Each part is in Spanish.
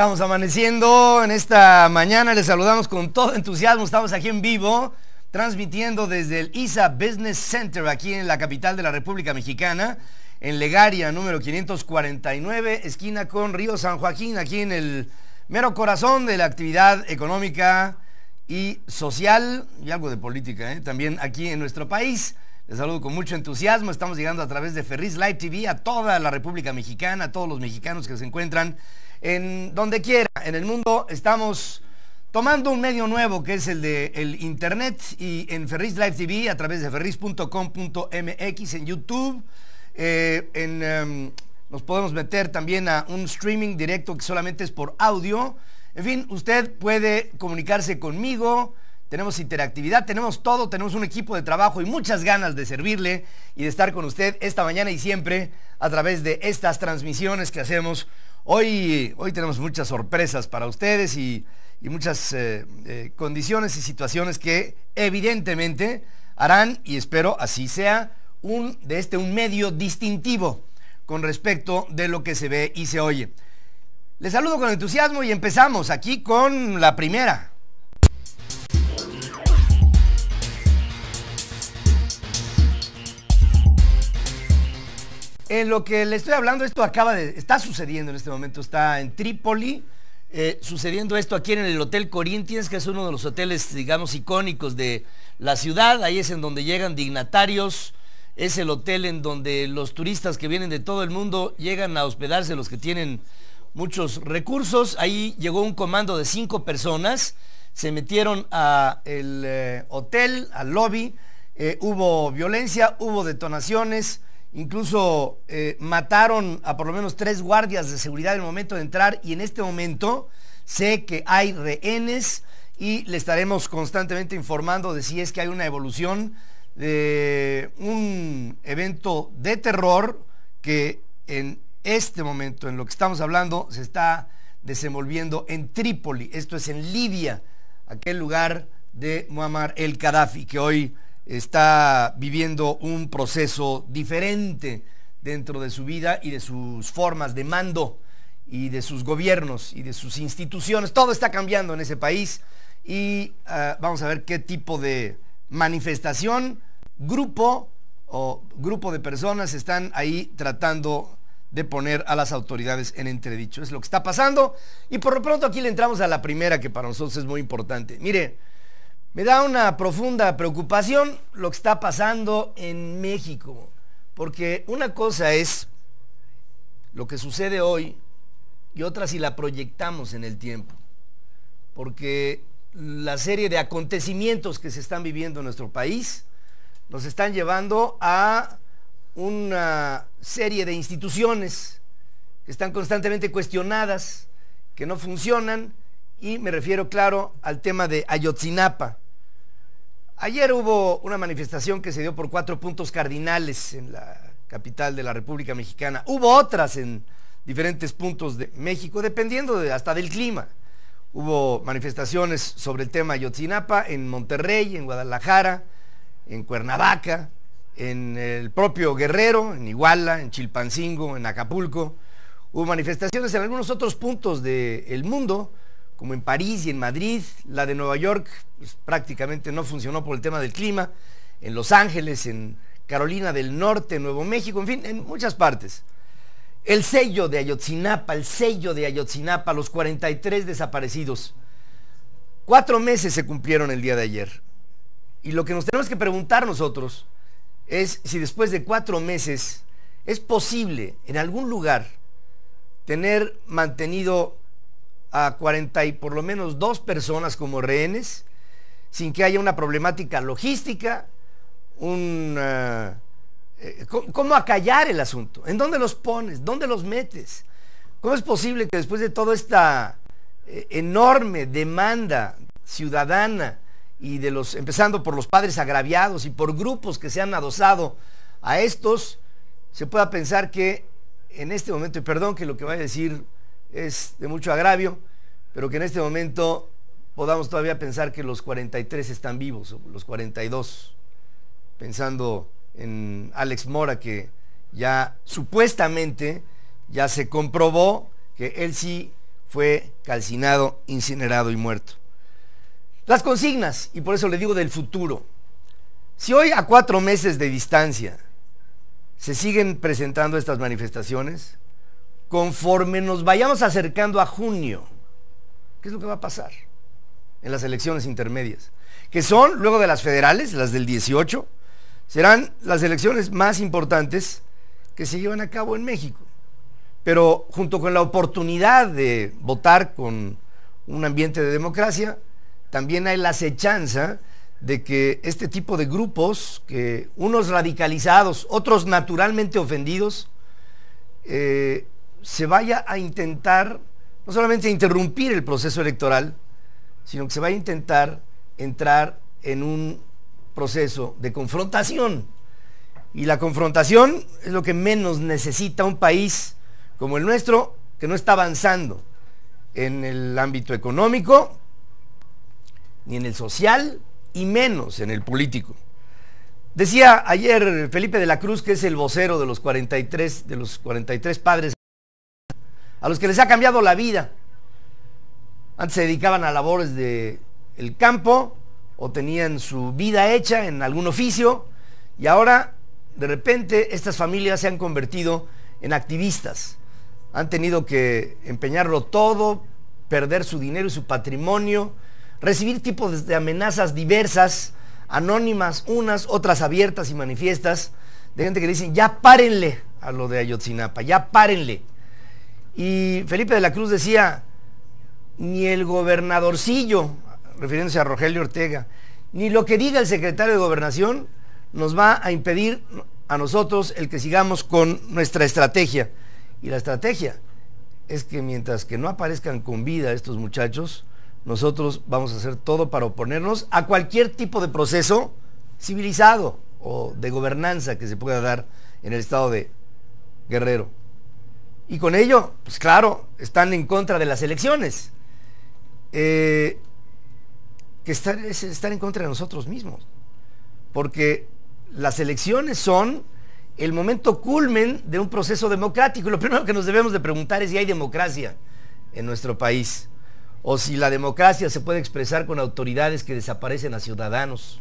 Estamos amaneciendo en esta mañana, les saludamos con todo entusiasmo, estamos aquí en vivo, transmitiendo desde el ISA Business Center, aquí en la capital de la República Mexicana, en Legaria número 549, esquina con Río San Joaquín, aquí en el mero corazón de la actividad económica y social, y algo de política, ¿eh? también aquí en nuestro país. Les saludo con mucho entusiasmo. Estamos llegando a través de Ferris Live TV a toda la República Mexicana, a todos los mexicanos que se encuentran en donde quiera, en el mundo. Estamos tomando un medio nuevo que es el de el Internet y en Ferris Live TV a través de ferris.com.mx en YouTube. Eh, em, nos podemos meter también a un streaming directo que solamente es por audio. En fin, usted puede comunicarse conmigo tenemos interactividad, tenemos todo, tenemos un equipo de trabajo y muchas ganas de servirle y de estar con usted esta mañana y siempre a través de estas transmisiones que hacemos. Hoy, hoy tenemos muchas sorpresas para ustedes y, muchas eh, eh, condiciones y situaciones que evidentemente harán, y espero así sea, un, de este un medio distintivo con respecto de lo que se ve y se oye. Les saludo con entusiasmo y empezamos aquí con la primera. En lo que le estoy hablando, esto acaba de, está sucediendo en este momento, está en Trípoli, eh, sucediendo esto aquí en el Hotel Corinthians, que es uno de los hoteles, digamos, icónicos de la ciudad, ahí es en donde llegan dignatarios, es el hotel en donde los turistas que vienen de todo el mundo llegan a hospedarse, los que tienen muchos recursos, ahí llegó un comando de cinco personas, se metieron al eh, hotel, al lobby, eh, hubo violencia, hubo detonaciones, Incluso eh, mataron a por lo menos tres guardias de seguridad en el momento de entrar y en este momento sé que hay rehenes y le estaremos constantemente informando de si es que hay una evolución de un evento de terror que en este momento, en lo que estamos hablando, se está desenvolviendo en Trípoli, esto es en Libia, aquel lugar de Muammar el Gaddafi, que hoy está viviendo un proceso diferente dentro de su vida y de sus formas de mando y de sus gobiernos y de sus instituciones. Todo está cambiando en ese país y ah, vamos a ver qué tipo de manifestación, grupo o grupo de personas están ahí tratando de poner a las autoridades en entredicho. Es lo que está pasando y por lo pronto aquí le entramos a la primera que para nosotros es muy importante. Mire, me da una profunda preocupación lo que está pasando en México, porque una cosa es lo que sucede hoy y otra si la proyectamos en el tiempo, porque la serie de acontecimientos que se están viviendo en nuestro país nos están llevando a una serie de instituciones que están constantemente cuestionadas, que no funcionan y me refiero, claro, al tema de Ayotzinapa. Ayer hubo una manifestación que se dio por cuatro puntos cardinales en la capital de la República Mexicana. Hubo otras en diferentes puntos de México, dependiendo hasta del clima. Hubo manifestaciones sobre el tema Ayotzinapa en Monterrey, en Guadalajara, en Cuernavaca, en el propio Guerrero, en Iguala, en Chilpancingo, en Acapulco. Hubo manifestaciones en algunos otros puntos del mundo como en París y en Madrid. La de Nueva York pues, prácticamente no funcionó por el tema del clima. En Los Ángeles, en Carolina del Norte, Nuevo México, en fin, en muchas partes. El sello de Ayotzinapa, el sello de Ayotzinapa, los 43 desaparecidos. Cuatro meses se cumplieron el día de ayer. Y lo que nos tenemos que preguntar nosotros es si después de cuatro meses es posible en algún lugar tener mantenido a 40 y por lo menos dos personas como rehenes, sin que haya una problemática logística, un... Eh, eh, ¿Cómo acallar el asunto? ¿En dónde los pones? ¿Dónde los metes? ¿Cómo es posible que después de toda esta eh, enorme demanda ciudadana y de los, empezando por los padres agraviados y por grupos que se han adosado a estos, se pueda pensar que en este momento, y perdón que lo que vaya a decir es de mucho agravio, pero que en este momento podamos todavía pensar que los 43 están vivos, los 42, pensando en Alex Mora, que ya supuestamente ya se comprobó que él sí fue calcinado, incinerado y muerto. Las consignas, y por eso le digo del futuro. Si hoy a cuatro meses de distancia se siguen presentando estas manifestaciones, conforme nos vayamos acercando a junio, ¿qué es lo que va a pasar en las elecciones intermedias? Que son, luego de las federales, las del 18, serán las elecciones más importantes que se llevan a cabo en México. Pero junto con la oportunidad de votar con un ambiente de democracia, también hay la acechanza de que este tipo de grupos, que unos radicalizados, otros naturalmente ofendidos, eh, se vaya a intentar no solamente interrumpir el proceso electoral, sino que se vaya a intentar entrar en un proceso de confrontación. Y la confrontación es lo que menos necesita un país como el nuestro, que no está avanzando en el ámbito económico, ni en el social, y menos en el político. Decía ayer Felipe de la Cruz, que es el vocero de los 43, de los 43 padres a los que les ha cambiado la vida. Antes se dedicaban a labores del campo o tenían su vida hecha en algún oficio y ahora de repente estas familias se han convertido en activistas. Han tenido que empeñarlo todo, perder su dinero y su patrimonio, recibir tipos de amenazas diversas, anónimas, unas, otras abiertas y manifiestas, de gente que dicen, ya párenle a lo de Ayotzinapa, ya párenle. Y Felipe de la Cruz decía, ni el gobernadorcillo, refiriéndose a Rogelio Ortega, ni lo que diga el secretario de gobernación nos va a impedir a nosotros el que sigamos con nuestra estrategia. Y la estrategia es que mientras que no aparezcan con vida estos muchachos, nosotros vamos a hacer todo para oponernos a cualquier tipo de proceso civilizado o de gobernanza que se pueda dar en el estado de Guerrero. Y con ello, pues claro, están en contra de las elecciones. Eh, que están estar en contra de nosotros mismos. Porque las elecciones son el momento culmen de un proceso democrático. Y lo primero que nos debemos de preguntar es si hay democracia en nuestro país. O si la democracia se puede expresar con autoridades que desaparecen a ciudadanos.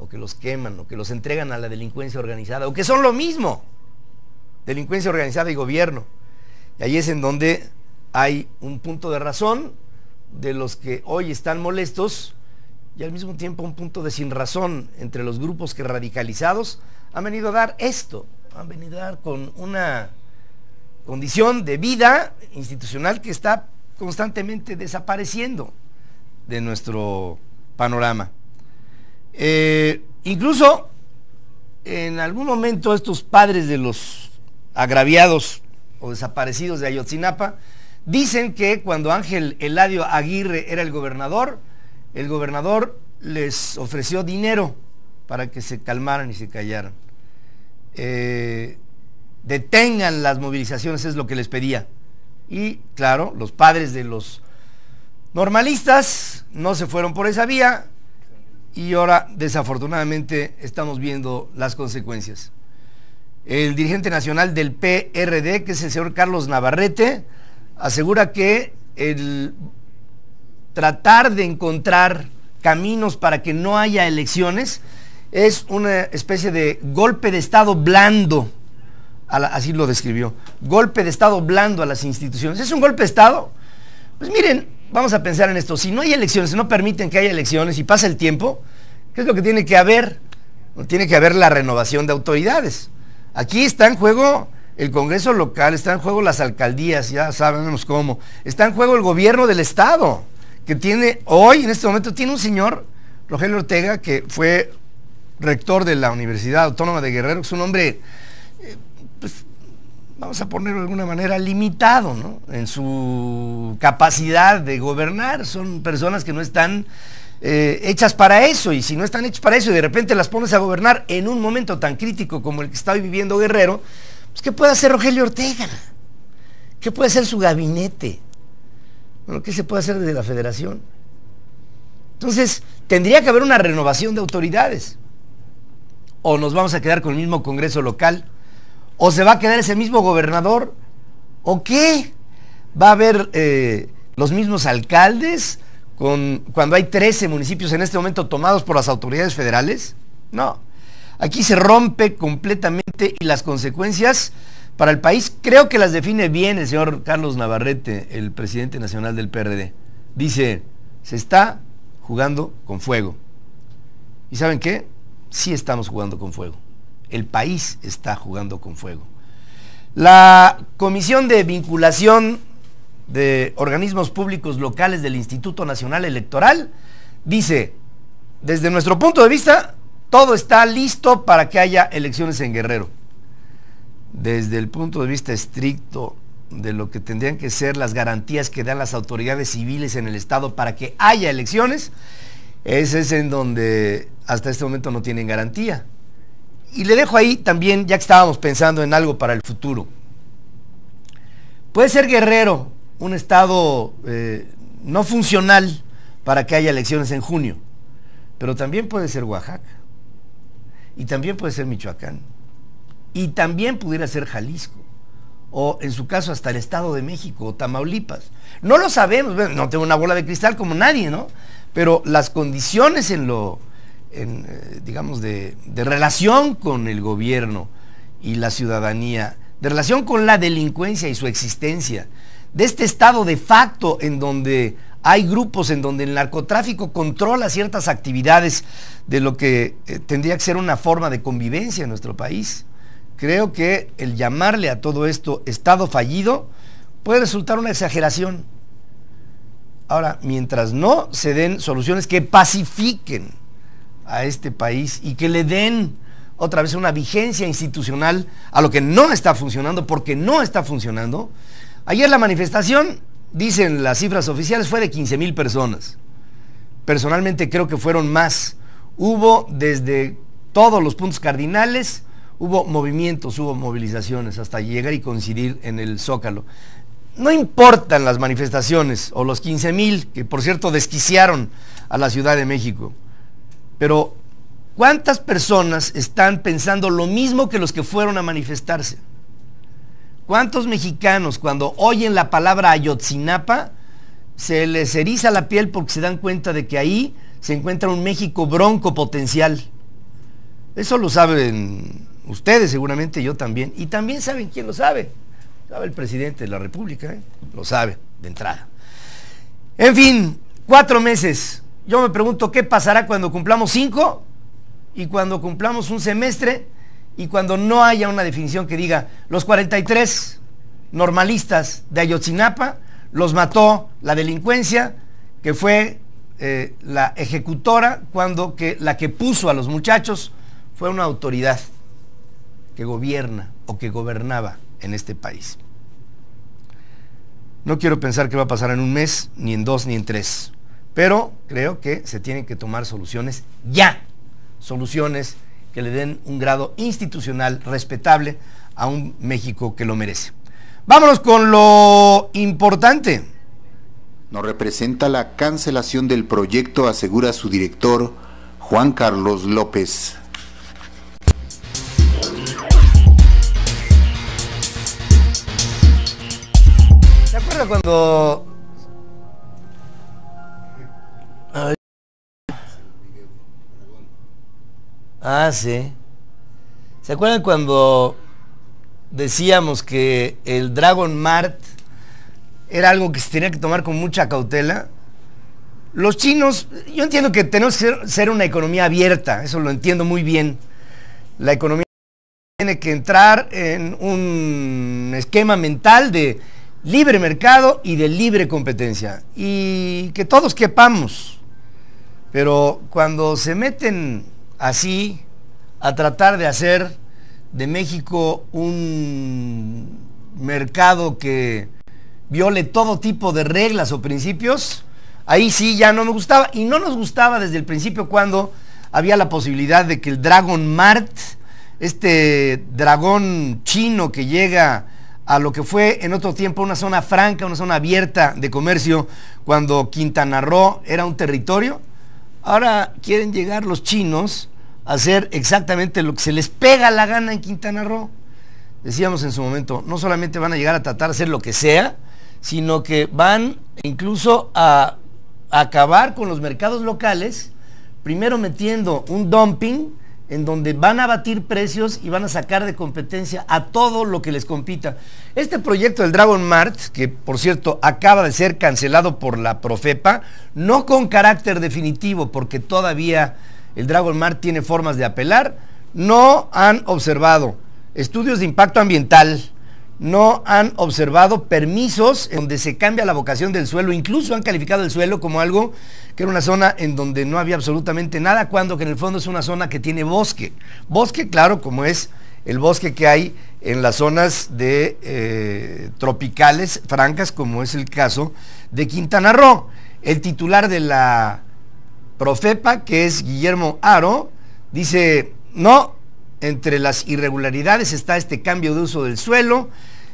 O que los queman, o que los entregan a la delincuencia organizada. O que son lo mismo delincuencia organizada y gobierno. Y ahí es en donde hay un punto de razón de los que hoy están molestos y al mismo tiempo un punto de sin razón entre los grupos que radicalizados han venido a dar esto, han venido a dar con una condición de vida institucional que está constantemente desapareciendo de nuestro panorama. Eh, incluso en algún momento estos padres de los agraviados o desaparecidos de Ayotzinapa, dicen que cuando Ángel Eladio Aguirre era el gobernador, el gobernador les ofreció dinero para que se calmaran y se callaran. Eh, detengan las movilizaciones, es lo que les pedía. Y claro, los padres de los normalistas no se fueron por esa vía y ahora desafortunadamente estamos viendo las consecuencias. El dirigente nacional del PRD, que es el señor Carlos Navarrete, asegura que el tratar de encontrar caminos para que no haya elecciones es una especie de golpe de Estado blando, así lo describió, golpe de Estado blando a las instituciones. ¿Es un golpe de Estado? Pues miren, vamos a pensar en esto. Si no hay elecciones, si no permiten que haya elecciones y pasa el tiempo, ¿qué es lo que tiene que haber? Tiene que haber la renovación de autoridades. Aquí está en juego el Congreso local, está en juego las alcaldías, ya sabemos cómo. Está en juego el gobierno del Estado, que tiene hoy, en este momento, tiene un señor, Rogelio Ortega, que fue rector de la Universidad Autónoma de Guerrero, que es un hombre, eh, pues, vamos a ponerlo de alguna manera, limitado en su capacidad de gobernar. Son personas que no están eh, hechas para eso y si no están hechas para eso y de repente las pones a gobernar en un momento tan crítico como el que está viviendo Guerrero, pues, ¿qué puede hacer Rogelio Ortega? ¿Qué puede hacer su gabinete? Bueno, ¿qué se puede hacer desde la federación? Entonces, tendría que haber una renovación de autoridades. O nos vamos a quedar con el mismo Congreso local, o se va a quedar ese mismo gobernador, o qué, va a haber eh, los mismos alcaldes, cuando hay 13 municipios en este momento tomados por las autoridades federales? No. Aquí se rompe completamente y las consecuencias para el país creo que las define bien el señor Carlos Navarrete, el presidente nacional del PRD. Dice, se está jugando con fuego. ¿Y saben qué? Sí estamos jugando con fuego. El país está jugando con fuego. La comisión de vinculación de organismos públicos locales del Instituto Nacional Electoral, dice, desde nuestro punto de vista, todo está listo para que haya elecciones en Guerrero. Desde el punto de vista estricto de lo que tendrían que ser las garantías que dan las autoridades civiles en el Estado para que haya elecciones, ese es en donde hasta este momento no tienen garantía. Y le dejo ahí también, ya que estábamos pensando en algo para el futuro. Puede ser Guerrero un estado eh, no funcional para que haya elecciones en junio. Pero también puede ser Oaxaca. Y también puede ser Michoacán. Y también pudiera ser Jalisco. O en su caso hasta el Estado de México o Tamaulipas. No lo sabemos, no tengo una bola de cristal como nadie, ¿no? Pero las condiciones en lo, eh, digamos, de relación con el gobierno y la ciudadanía, de relación con la delincuencia y su existencia, de este estado de facto en donde hay grupos en donde el narcotráfico controla ciertas actividades de lo que eh, tendría que ser una forma de convivencia en nuestro país. Creo que el llamarle a todo esto Estado fallido puede resultar una exageración. Ahora, mientras no se den soluciones que pacifiquen a este país y que le den otra vez una vigencia institucional a lo que no está funcionando, porque no está funcionando, Ayer la manifestación, dicen las cifras oficiales, fue de 15 mil personas. Personalmente creo que fueron más. Hubo desde todos los puntos cardinales, hubo movimientos, hubo movilizaciones hasta llegar y coincidir en el Zócalo. No importan las manifestaciones o los 15 mil, que por cierto desquiciaron a la Ciudad de México, pero ¿cuántas personas están pensando lo mismo que los que fueron a manifestarse? ¿Cuántos mexicanos cuando oyen la palabra Ayotzinapa se les eriza la piel porque se dan cuenta de que ahí se encuentra un México bronco potencial? Eso lo saben ustedes seguramente, yo también. Y también saben quién lo sabe. Sabe el presidente de la República, ¿eh? lo sabe de entrada. En fin, cuatro meses. Yo me pregunto qué pasará cuando cumplamos cinco y cuando cumplamos un semestre y cuando no haya una definición que diga los 43 normalistas de Ayotzinapa los mató la delincuencia que fue eh, la ejecutora cuando que la que puso a los muchachos fue una autoridad que gobierna o que gobernaba en este país. No quiero pensar que va a pasar en un mes, ni en dos, ni en tres, pero creo que se tienen que tomar soluciones ya, soluciones que le den un grado institucional respetable a un México que lo merece. Vámonos con lo importante. Nos representa la cancelación del proyecto, asegura su director, Juan Carlos López. ¿Te acuerdas cuando Ah, sí. ¿Se acuerdan cuando decíamos que el Dragon Mart era algo que se tenía que tomar con mucha cautela? Los chinos, yo entiendo que tenemos que ser una economía abierta, eso lo entiendo muy bien. La economía tiene que entrar en un esquema mental de libre mercado y de libre competencia. Y que todos quepamos. Pero cuando se meten así a tratar de hacer de México un mercado que viole todo tipo de reglas o principios, ahí sí ya no me gustaba. Y no nos gustaba desde el principio cuando había la posibilidad de que el Dragon Mart, este dragón chino que llega a lo que fue en otro tiempo una zona franca, una zona abierta de comercio, cuando Quintana Roo era un territorio, Ahora quieren llegar los chinos a hacer exactamente lo que se les pega la gana en Quintana Roo. Decíamos en su momento, no solamente van a llegar a tratar de hacer lo que sea, sino que van incluso a acabar con los mercados locales, primero metiendo un dumping en donde van a batir precios y van a sacar de competencia a todo lo que les compita. Este proyecto del Dragon Mart, que por cierto acaba de ser cancelado por la Profepa, no con carácter definitivo, porque todavía el Dragon Mart tiene formas de apelar, no han observado estudios de impacto ambiental, no han observado permisos en donde se cambia la vocación del suelo, incluso han calificado el suelo como algo que era una zona en donde no había absolutamente nada, cuando que en el fondo es una zona que tiene bosque. Bosque, claro, como es el bosque que hay en las zonas de eh, tropicales francas, como es el caso de Quintana Roo. El titular de la Profepa, que es Guillermo Aro, dice, no, entre las irregularidades está este cambio de uso del suelo,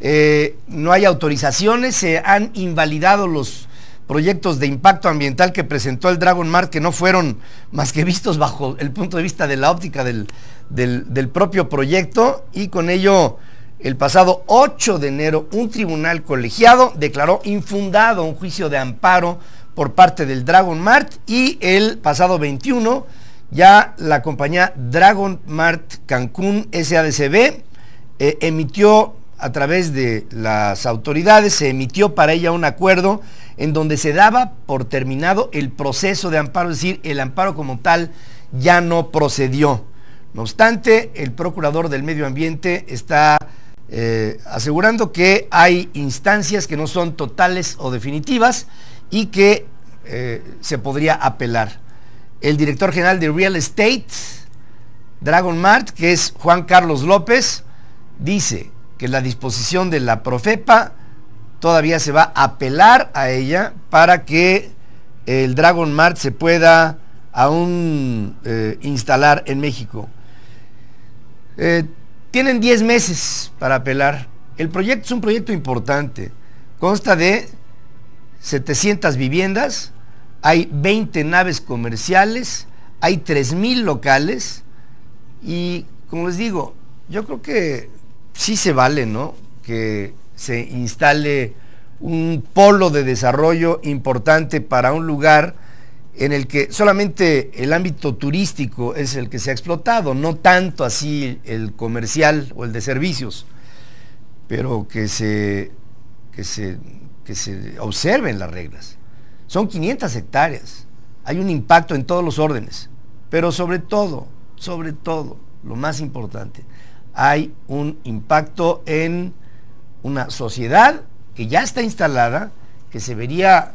eh, no hay autorizaciones, se han invalidado los proyectos de impacto ambiental que presentó el Dragon Mart que no fueron más que vistos bajo el punto de vista de la óptica del, del, propio proyecto y con ello el pasado 8 de enero un tribunal colegiado declaró infundado un juicio de amparo por parte del Dragon Mart y el pasado 21 ya la compañía Dragon Mart Cancún SADCB eh, emitió a través de las autoridades se emitió para ella un acuerdo en donde se daba por terminado el proceso de amparo, es decir, el amparo como tal ya no procedió. No obstante, el procurador del medio ambiente está eh, asegurando que hay instancias que no son totales o definitivas y que eh, se podría apelar. El director general de Real Estate, Dragon Mart, que es Juan Carlos López, dice, que la disposición de la Profepa todavía se va a apelar a ella para que el Dragon Mart se pueda aún eh, instalar en México. Eh, tienen 10 meses para apelar. El proyecto es un proyecto importante. Consta de 700 viviendas, hay 20 naves comerciales, hay 3.000 locales y, como les digo, yo creo que sí se vale, Que se instale un polo de desarrollo importante para un lugar en el que solamente el ámbito turístico es el que se ha explotado, no tanto así el comercial o el de servicios, pero que que se observen las reglas. Son 500 hectáreas, hay un impacto en todos los órdenes, pero sobre todo, sobre todo, lo más importante, hay un impacto en una sociedad que ya está instalada, que se vería,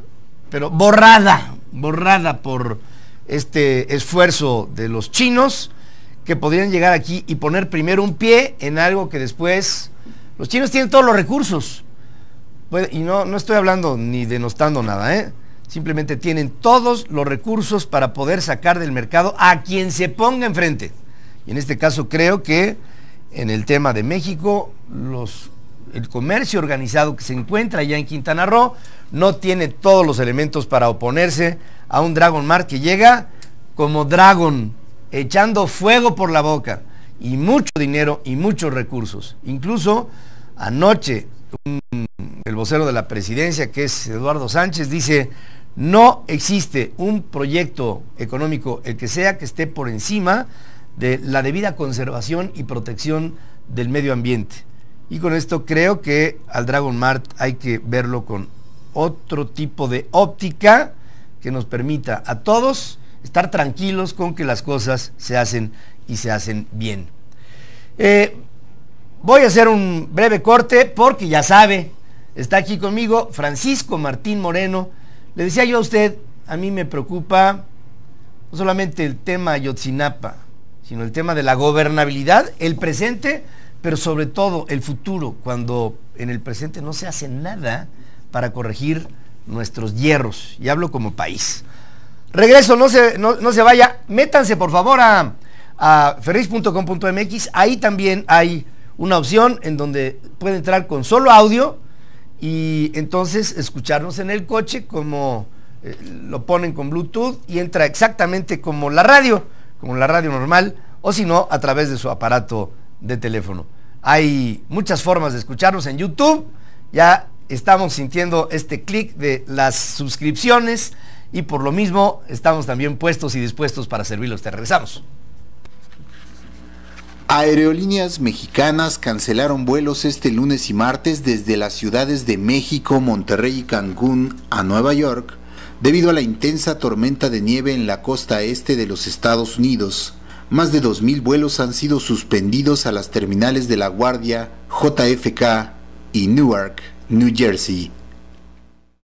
pero borrada, borrada por este esfuerzo de los chinos, que podrían llegar aquí y poner primero un pie en algo que después... Los chinos tienen todos los recursos. Pues, y no, no estoy hablando ni denostando nada, ¿eh? Simplemente tienen todos los recursos para poder sacar del mercado a quien se ponga enfrente. Y en este caso creo que en el tema de México, el comercio organizado que se encuentra allá en Quintana Roo no tiene todos los elementos para oponerse a un Dragon Mar que llega como Dragon, echando fuego por la boca, y mucho dinero y muchos recursos. Incluso anoche el vocero de la presidencia, que es Eduardo Sánchez, dice, no existe un proyecto económico, el que sea, que esté por encima de la debida conservación y protección del medio ambiente. Y con esto creo que al Dragon Mart hay que verlo con otro tipo de óptica que nos permita a todos estar tranquilos con que las cosas se hacen y se hacen bien. Eh, voy a hacer un breve corte porque ya sabe, está aquí conmigo Francisco Martín Moreno. Le decía yo a usted, a mí me preocupa no solamente el tema Yotzinapa, sino el tema de la gobernabilidad, el presente, pero sobre todo el futuro, cuando en el presente no se hace nada para corregir nuestros hierros. Y hablo como país. Regreso, no se, no, se vaya. Métanse por favor a, a ferris.com.mx. Ahí también hay una opción en donde puede entrar con solo audio y entonces escucharnos en el coche como eh, lo ponen con Bluetooth y entra exactamente como la radio como la radio normal, o si no, a través de su aparato de teléfono. Hay muchas formas de escucharnos en YouTube. Ya estamos sintiendo este clic de las suscripciones y por lo mismo estamos también puestos y dispuestos para servirlos. Te regresamos. Aerolíneas mexicanas cancelaron vuelos este lunes y martes desde las ciudades de México, Monterrey y Cancún a Nueva York debido a la intensa tormenta de nieve en la costa este de los Estados Unidos. Más de 2.000 vuelos han sido suspendidos a las terminales de La Guardia, JFK y Newark, New Jersey.